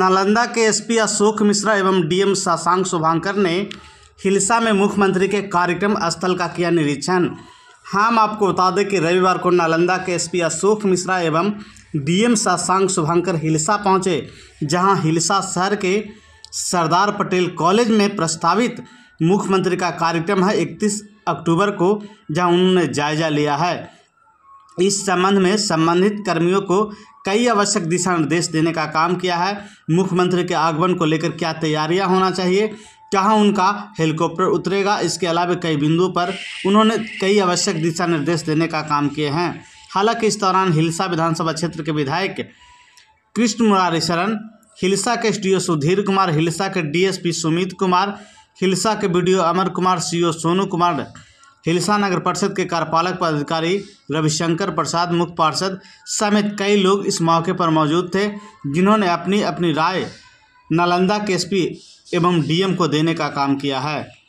नालंदा के एसपी अशोक मिश्रा एवं डीएम शशांक शुभांकर ने हिलसा में मुख्यमंत्री के कार्यक्रम स्थल का किया निरीक्षण हाँ, हम आपको बता दें कि रविवार को नालंदा के एसपी अशोक मिश्रा एवं डीएम शशांक शुभांकर हिलसा पहुंचे जहां हिलसा शहर के सरदार पटेल कॉलेज में प्रस्तावित मुख्यमंत्री का कार्यक्रम है इकतीस अक्टूबर को जहां उन्होंने जायजा लिया है इस संबंध में संबंधित कर्मियों को कई आवश्यक दिशा निर्देश देने का काम किया है मुख्यमंत्री के आगमन को लेकर क्या तैयारियां होना चाहिए कहाँ उनका हेलीकॉप्टर उतरेगा इसके अलावा कई बिंदुओं पर उन्होंने कई आवश्यक दिशा निर्देश देने का काम किए हैं हालांकि इस दौरान हिलसा विधानसभा क्षेत्र के विधायक कृष्ण मुरारी शरण हिलसा के एस सुधीर कुमार हिलसा के डीएसपी सुमित कुमार हिलसा के बी अमर कुमार सी सोनू कुमार हिलसा नगर परिषद के कार्यपालक पदाधिकारी रविशंकर प्रसाद मुख्य पार्षद समेत कई लोग इस मौके पर मौजूद थे जिन्होंने अपनी अपनी राय नालंदा के एस एवं डीएम को देने का काम किया है